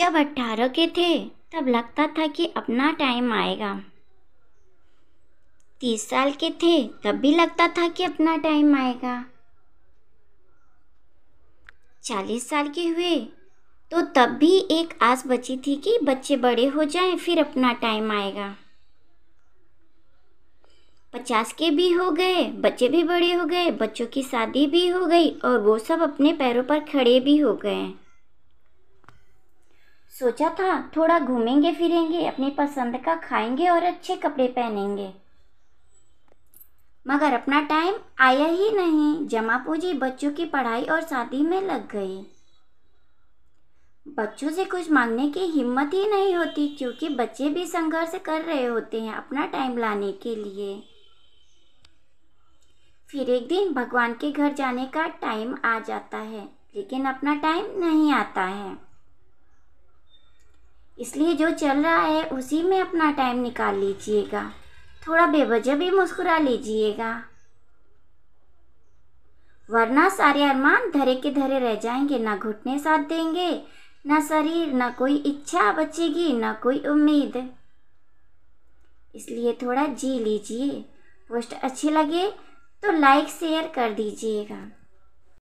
जब अट्ठारह के थे तब लगता था कि अपना टाइम आएगा तीस साल के थे तब भी लगता था कि अपना टाइम आएगा चालीस साल के हुए तो तब भी एक आस बची थी कि बच्चे बड़े हो जाएं फिर अपना टाइम आएगा पचास के भी हो गए बच्चे भी बड़े हो गए बच्चों की शादी भी हो गई और वो सब अपने पैरों पर खड़े भी हो गए सोचा था थोड़ा घूमेंगे फिरेंगे अपनी पसंद का खाएंगे और अच्छे कपड़े पहनेंगे मगर अपना टाइम आया ही नहीं जमा पूजी बच्चों की पढ़ाई और शादी में लग गई बच्चों से कुछ मांगने की हिम्मत ही नहीं होती क्योंकि बच्चे भी संघर्ष कर रहे होते हैं अपना टाइम लाने के लिए फिर एक दिन भगवान के घर जाने का टाइम आ जाता है लेकिन अपना टाइम नहीं आता है इसलिए जो चल रहा है उसी में अपना टाइम निकाल लीजिएगा थोड़ा बेवजह भी मुस्कुरा लीजिएगा वरना सारे अरमान धरे के धरे रह जाएंगे ना घुटने साथ देंगे ना शरीर ना कोई इच्छा बचेगी ना कोई उम्मीद इसलिए थोड़ा जी लीजिए पोस्ट अच्छी लगे तो लाइक शेयर कर दीजिएगा